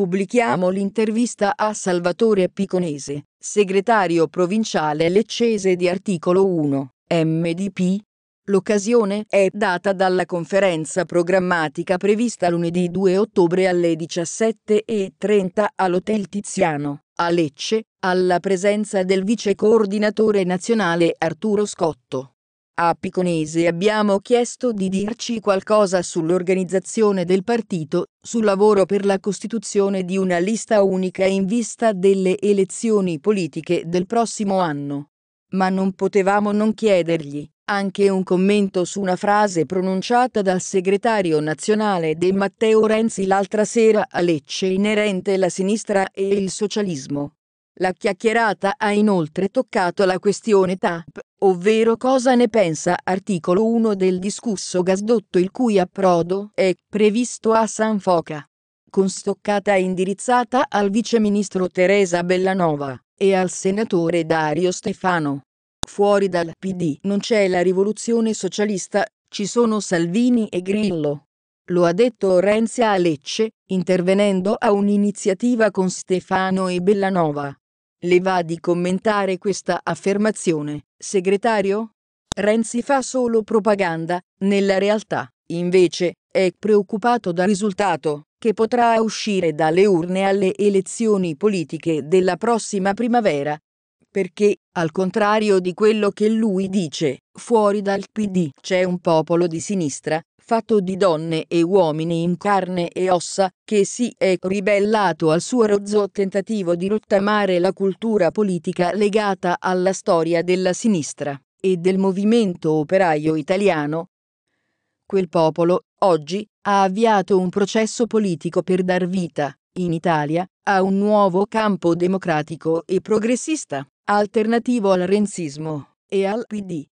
Pubblichiamo l'intervista a Salvatore Piconese, segretario provinciale leccese di Articolo 1, MDP. L'occasione è data dalla conferenza programmatica prevista lunedì 2 ottobre alle 17.30 all'Hotel Tiziano, a Lecce, alla presenza del vice coordinatore nazionale Arturo Scotto. A Piconese abbiamo chiesto di dirci qualcosa sull'organizzazione del partito, sul lavoro per la costituzione di una lista unica in vista delle elezioni politiche del prossimo anno. Ma non potevamo non chiedergli anche un commento su una frase pronunciata dal segretario nazionale De Matteo Renzi l'altra sera a Lecce inerente la sinistra e il socialismo. La chiacchierata ha inoltre toccato la questione TAP, ovvero cosa ne pensa articolo 1 del discusso gasdotto il cui approdo è previsto a San Foca. Con stoccata indirizzata al viceministro Teresa Bellanova e al senatore Dario Stefano. Fuori dal PD non c'è la rivoluzione socialista, ci sono Salvini e Grillo. Lo ha detto Renzi a Lecce, intervenendo a un'iniziativa con Stefano e Bellanova le va di commentare questa affermazione, segretario? Renzi fa solo propaganda, nella realtà, invece, è preoccupato dal risultato che potrà uscire dalle urne alle elezioni politiche della prossima primavera, perché, al contrario di quello che lui dice, fuori dal PD c'è un popolo di sinistra, fatto di donne e uomini in carne e ossa, che si è ribellato al suo rozzo tentativo di rottamare la cultura politica legata alla storia della sinistra e del movimento operaio italiano. Quel popolo, oggi, ha avviato un processo politico per dar vita, in Italia, a un nuovo campo democratico e progressista, alternativo al renzismo e al PD.